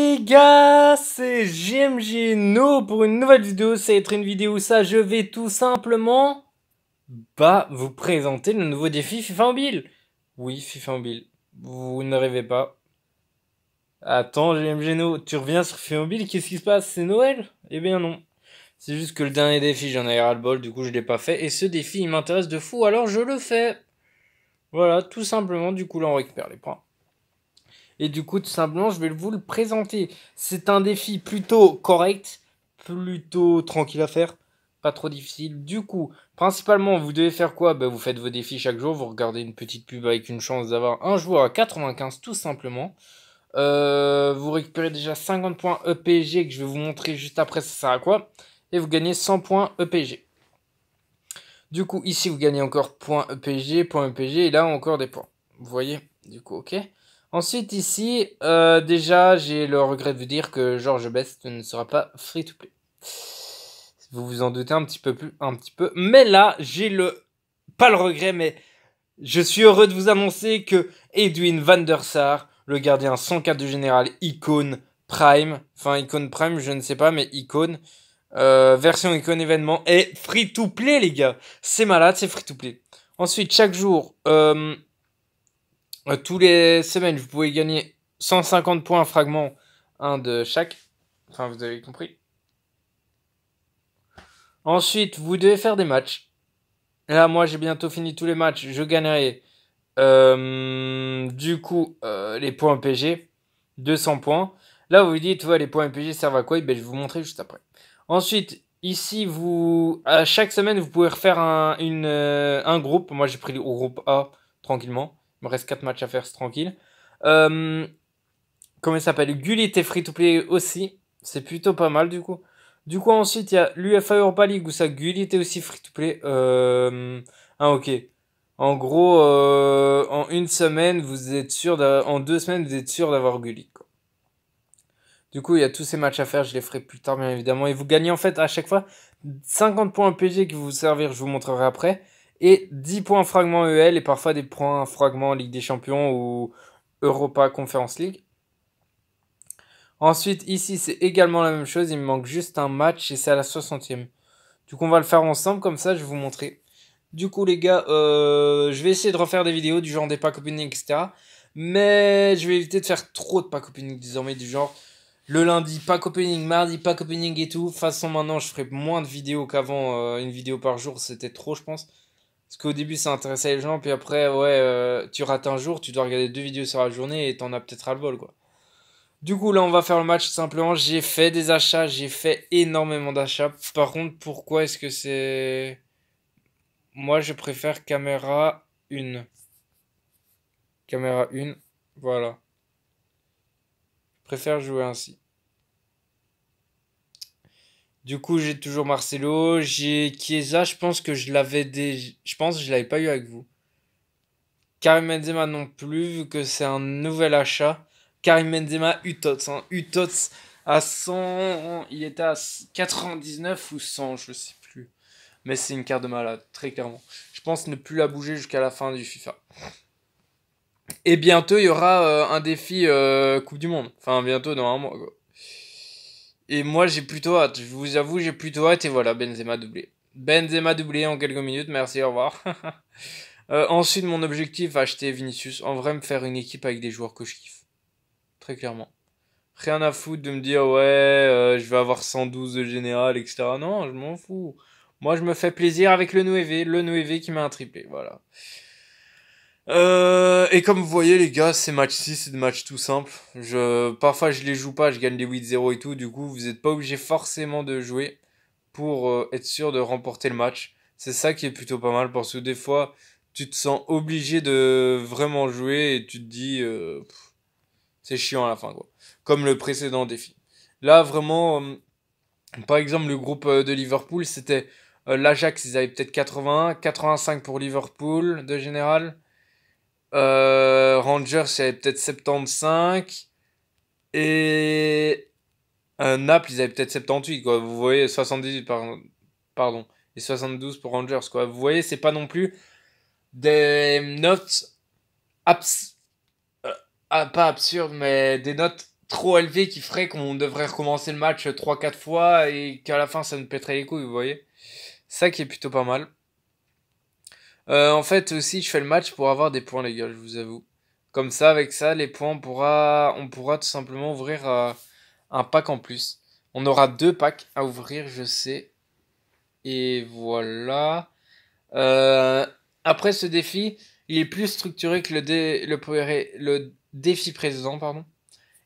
Les gars, c'est No pour une nouvelle vidéo. Ça va être une vidéo où ça, je vais tout simplement bah, vous présenter le nouveau défi FIFA Mobile. Oui, FIFA Mobile. Vous ne rêvez pas. Attends, GMGNO, tu reviens sur FIFA Mobile, qu'est-ce qui se passe C'est Noël Eh bien non. C'est juste que le dernier défi, j'en ai ras le bol, du coup je l'ai pas fait. Et ce défi, il m'intéresse de fou, alors je le fais. Voilà, tout simplement, du coup là on récupère les points. Et du coup, tout simplement, je vais vous le présenter. C'est un défi plutôt correct, plutôt tranquille à faire, pas trop difficile. Du coup, principalement, vous devez faire quoi bah, Vous faites vos défis chaque jour, vous regardez une petite pub avec une chance d'avoir un joueur à 95 tout simplement. Euh, vous récupérez déjà 50 points EPG que je vais vous montrer juste après ça sert à quoi. Et vous gagnez 100 points EPG. Du coup, ici, vous gagnez encore points EPG, points EPG, et là, encore des points. Vous voyez Du coup, ok. Ensuite, ici, euh, déjà, j'ai le regret de vous dire que George Best ne sera pas free to play. Vous vous en doutez un petit peu plus, un petit peu. Mais là, j'ai le, pas le regret, mais je suis heureux de vous annoncer que Edwin Van der Sar, le gardien 104 de général Icône Prime, enfin Icône Prime, je ne sais pas, mais Icône, euh, version Icône événement, est free to play, les gars. C'est malade, c'est free to play. Ensuite, chaque jour, euh, tous les semaines, vous pouvez gagner 150 points fragment, un de chaque. Enfin, vous avez compris. Ensuite, vous devez faire des matchs. Là, moi, j'ai bientôt fini tous les matchs. Je gagnerai, euh, du coup, euh, les points PG. 200 points. Là, vous vous dites, les points PG servent à quoi eh ben, Je vais vous montrer juste après. Ensuite, ici, vous, à chaque semaine, vous pouvez refaire un, une, euh, un groupe. Moi, j'ai pris le groupe A tranquillement. Il me reste quatre matchs à faire, c'est tranquille. Euh, comment il s'appelle Gulli était free-to-play aussi. C'est plutôt pas mal du coup. Du coup, ensuite, il y a l'UFA Europa League où ça, Gulli aussi free-to-play. Euh, ah, ok. En gros, euh, en une semaine, vous êtes sûr en deux semaines, vous êtes sûr d'avoir gully Du coup, il y a tous ces matchs à faire, je les ferai plus tard, bien évidemment. Et vous gagnez en fait à chaque fois 50 points PG qui vous servir, je vous montrerai après et 10 points fragments EL et parfois des points fragments Ligue des Champions ou Europa Conference League. Ensuite, ici, c'est également la même chose. Il me manque juste un match et c'est à la 60e. Du coup, on va le faire ensemble. Comme ça, je vais vous montrer. Du coup, les gars, euh, je vais essayer de refaire des vidéos du genre des pack opening, etc. Mais je vais éviter de faire trop de pack opening désormais, du genre le lundi, pack opening, mardi, pack opening et tout. De toute façon, maintenant, je ferai moins de vidéos qu'avant. Euh, une vidéo par jour, c'était trop, je pense. Parce qu'au début, ça intéressait les gens, puis après, ouais, euh, tu rates un jour, tu dois regarder deux vidéos sur la journée et t'en as peut-être à le bol, quoi. Du coup, là, on va faire le match simplement. J'ai fait des achats, j'ai fait énormément d'achats. Par contre, pourquoi est-ce que c'est. Moi, je préfère caméra 1. Caméra 1, voilà. Je préfère jouer ainsi. Du coup, j'ai toujours Marcelo, j'ai Chiesa, je pense que je l'avais des... je pense que je l'avais pas eu avec vous. Karim Benzema non plus, vu que c'est un nouvel achat. Karim Benzema, Utots, hein. Utots à 100, il était à 99 ou 100, je sais plus. Mais c'est une carte de malade, très clairement. Je pense ne plus la bouger jusqu'à la fin du FIFA. Et bientôt, il y aura euh, un défi euh, Coupe du Monde. Enfin, bientôt, dans un mois, et moi, j'ai plutôt hâte. Je vous avoue, j'ai plutôt hâte. Et voilà, Benzema doublé. Benzema doublé en quelques minutes. Merci, au revoir. Euh, ensuite, mon objectif, acheter Vinicius. En vrai, me faire une équipe avec des joueurs que je kiffe. Très clairement. Rien à foutre de me dire, ouais, euh, je vais avoir 112 de général, etc. Non, je m'en fous. Moi, je me fais plaisir avec le Nuevé. Le Nuevé qui m'a un triplé. Voilà. Euh, et comme vous voyez les gars, ces matchs-ci, c'est des matchs tout simples. Je, parfois je les joue pas, je gagne des 8-0 et tout, du coup vous n'êtes pas obligé forcément de jouer pour euh, être sûr de remporter le match. C'est ça qui est plutôt pas mal parce que des fois tu te sens obligé de vraiment jouer et tu te dis euh, c'est chiant à la fin quoi. Comme le précédent défi. Là vraiment, euh, par exemple le groupe euh, de Liverpool c'était l'Ajax, ils avaient peut-être 81, 85 pour Liverpool de général. Euh, Rangers, il y peut-être 75. Et un Naples, ils avaient peut-être 78, quoi. Vous voyez, 78, pardon. pardon. Et 72 pour Rangers, quoi. Vous voyez, c'est pas non plus des notes abs... Euh, ah, pas absurde mais des notes trop élevées qui feraient qu'on devrait recommencer le match 3-4 fois et qu'à la fin, ça ne pèterait les couilles, vous voyez. Ça qui est plutôt pas mal. Euh, en fait, aussi, je fais le match pour avoir des points, les gars, je vous avoue. Comme ça, avec ça, les points, on pourra, on pourra tout simplement ouvrir euh, un pack en plus. On aura deux packs à ouvrir, je sais. Et voilà. Euh, après ce défi, il est plus structuré que le, le, le défi présent, pardon.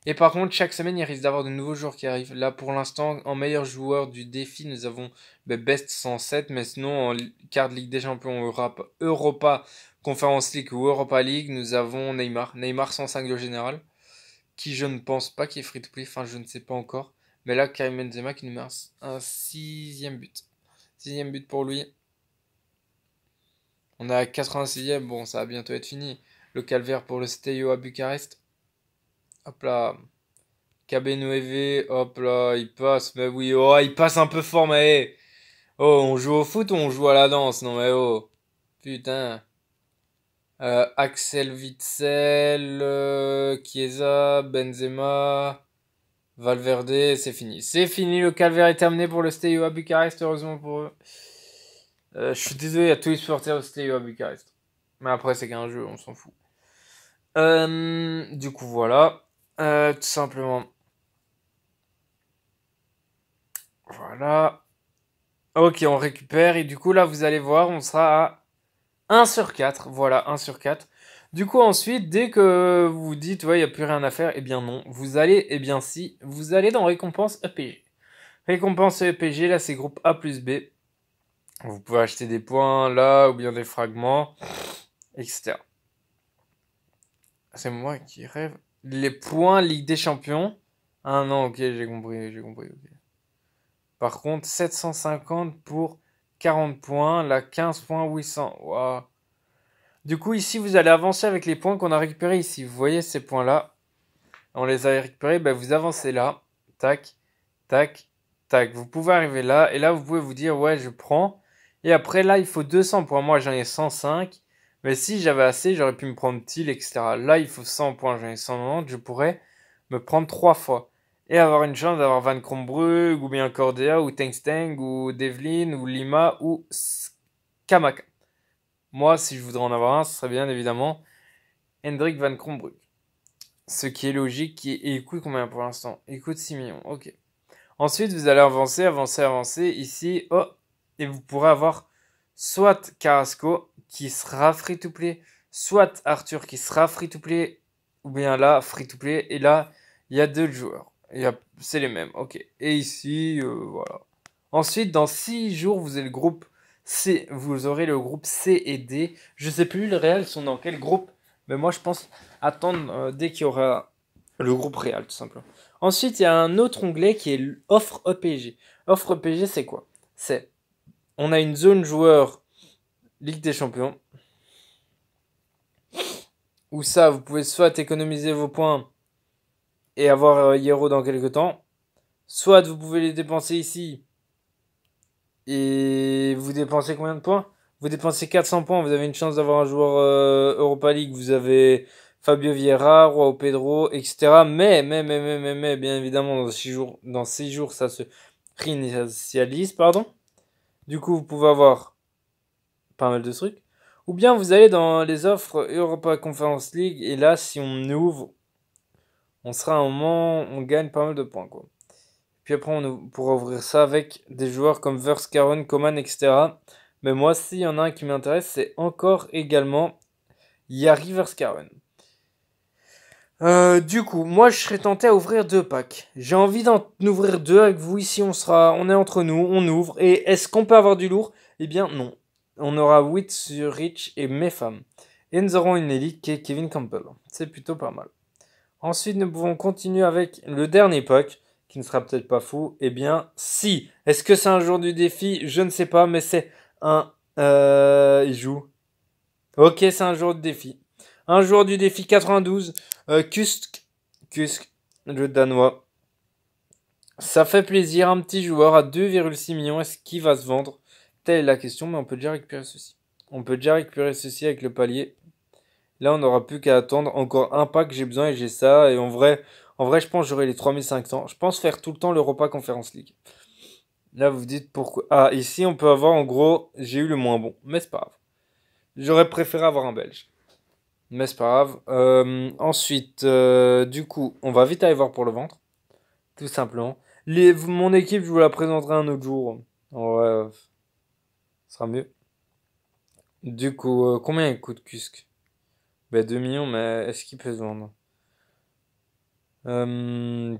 Et par contre, chaque semaine, il risque d'avoir de nouveaux joueurs qui arrivent. Là, pour l'instant, en meilleur joueur du défi, nous avons ben, Best 107, mais sinon, en quart de Ligue des Champions Europe, Europa Conference League ou Europa League, nous avons Neymar. Neymar 105 de général, qui je ne pense pas qui est free-to-play, enfin, je ne sais pas encore. Mais là, Karim Benzema qui nous met un, sixième but. Sixième but pour lui. On a 86e, bon, ça va bientôt être fini. Le calvaire pour le Steyo à Bucarest. Hop là. KBNV, hop là, il passe. Mais oui, oh, il passe un peu fort, mais... Oh, on joue au foot ou on joue à la danse Non, mais oh. Putain. Euh, Axel Witzel, euh, Chiesa, Benzema, Valverde, c'est fini. C'est fini, le calvaire est terminé pour le Stéo à Bucarest, heureusement pour eux. Euh, je suis désolé à tous les supporters du Stéo à Bucarest. Mais après, c'est qu'un jeu, on s'en fout. du coup, voilà. Euh, tout simplement. Voilà. Ok, on récupère. Et du coup, là, vous allez voir, on sera à 1 sur 4. Voilà, 1 sur 4. Du coup, ensuite, dès que vous dites, ouais, il n'y a plus rien à faire, et eh bien non. Vous allez, et eh bien si, vous allez dans récompense EPG. Récompense EPG, là, c'est groupe A plus B. Vous pouvez acheter des points là, ou bien des fragments, etc. C'est moi qui rêve les points Ligue des Champions. Ah non, ok, j'ai compris, j'ai compris. Par contre, 750 pour 40 points, là 15 points, 800. Du coup, ici, vous allez avancer avec les points qu'on a récupérés ici. Vous voyez ces points-là On les a récupérés, ben, vous avancez là. Tac, tac, tac. Vous pouvez arriver là, et là, vous pouvez vous dire, ouais, je prends. Et après, là, il faut 200 points. Moi, j'en ai 105. Mais si j'avais assez, j'aurais pu me prendre til, etc. Là, il faut 100 points, j'en ai 190, je pourrais me prendre 3 fois. Et avoir une chance d'avoir Van Krombrug, ou bien Cordea ou Tengsteng, ou Devlin, ou Lima, ou Kamaka. Moi, si je voudrais en avoir un, ce serait bien évidemment Hendrik Van Krombrug. Ce qui est logique, et écoute combien pour l'instant Écoute 6 millions, ok. Ensuite, vous allez avancer, avancer, avancer, ici, oh, et vous pourrez avoir soit Carrasco, qui sera free to play, soit Arthur qui sera free to play, ou bien là, free to play, et là, il y a deux joueurs. C'est les mêmes, ok. Et ici, euh, voilà. Ensuite, dans 6 jours, vous êtes le groupe C, vous aurez le groupe C et D. Je sais plus, le Real sont dans quel groupe, mais moi je pense attendre euh, dès qu'il y aura le groupe Real, tout simplement. Ensuite, il y a un autre onglet qui est offre EPG. Offre EPG, c'est quoi C'est on a une zone joueur Ligue des Champions. Ou ça, vous pouvez soit économiser vos points et avoir euh, Hierro dans quelques temps, soit vous pouvez les dépenser ici et vous dépensez combien de points Vous dépensez 400 points, vous avez une chance d'avoir un joueur euh, Europa League, vous avez Fabio Vieira, Roao Pedro, etc. Mais, mais, mais, mais, mais, bien évidemment, dans 6 jours, dans six jours ça se réinitialise, pardon. Du coup, vous pouvez avoir pas mal de trucs. Ou bien vous allez dans les offres Europa Conference League et là, si on ouvre, on sera à un moment, on gagne pas mal de points. Quoi. Puis après, on pourra ouvrir ça avec des joueurs comme Verse Caron, Coman, etc. Mais moi, s'il y en a un qui m'intéresse, c'est encore également Yari Vers euh, du coup, moi je serais tenté à ouvrir deux packs. J'ai envie d'en ouvrir deux avec vous. Ici, on sera, on est entre nous, on ouvre. Et est-ce qu'on peut avoir du lourd Eh bien, non on aura 8 sur Rich et femmes. Et nous aurons une élite qui est Kevin Campbell. C'est plutôt pas mal. Ensuite, nous pouvons continuer avec le dernier pack, qui ne sera peut-être pas fou. Eh bien, si. Est-ce que c'est un jour du défi Je ne sais pas, mais c'est un... Euh, il joue. Ok, c'est un jour du défi. Un jour du défi 92. Euh, Kusk. Kusk, le Danois. Ça fait plaisir, un petit joueur à 2,6 millions. Est-ce qu'il va se vendre Telle est la question, mais on peut déjà récupérer ceci. On peut déjà récupérer ceci avec le palier. Là, on n'aura plus qu'à attendre encore un pack, j'ai besoin et j'ai ça. Et en vrai, en vrai je pense j'aurai les 3500. Je pense faire tout le temps l'Europa Conference League. Là, vous vous dites pourquoi. Ah, ici, on peut avoir en gros, j'ai eu le moins bon. Mais c'est pas grave. J'aurais préféré avoir un Belge. Mais c'est pas grave. Euh, ensuite, euh, du coup, on va vite aller voir pour le ventre. Tout simplement. mon équipe, je vous la présenterai un autre jour. Euh, sera mieux. Du coup, euh, combien il coûte Cusque? Ben 2 millions, mais est-ce qu'il peut se vendre euh,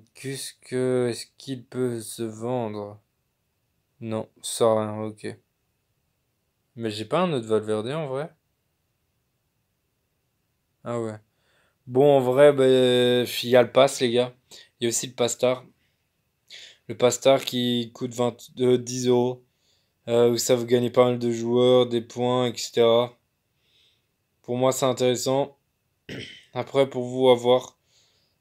euh, est-ce qu'il peut se vendre Non, ça rien, ok. Mais j'ai pas un autre Valverde en vrai Ah ouais. Bon, en vrai, bah, il y a le pass, les gars. Il y a aussi le pastard. Le pastard qui coûte 20, 10 euh, euros. Euh, où ça, vous gagnez pas mal de joueurs, des points, etc. Pour moi, c'est intéressant. Après, pour vous, avoir, voir.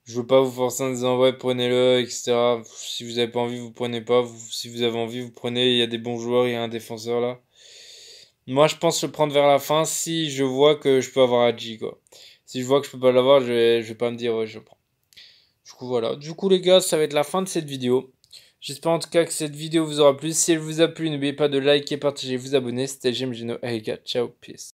Je veux pas vous forcer en disant ouais, prenez-le, etc. Si vous avez pas envie, vous prenez pas. si vous avez envie, vous prenez. Il y a des bons joueurs, il y a un défenseur là. Moi, je pense le prendre vers la fin si je vois que je peux avoir Adji, quoi. Si je vois que je peux pas l'avoir, je vais, je vais pas me dire ouais, je prends. Du coup, voilà. Du coup, les gars, ça va être la fin de cette vidéo. J'espère en tout cas que cette vidéo vous aura plu. Si elle vous a plu, n'oubliez pas de liker, partager, vous abonner. C'était Jim Gino Ciao, peace.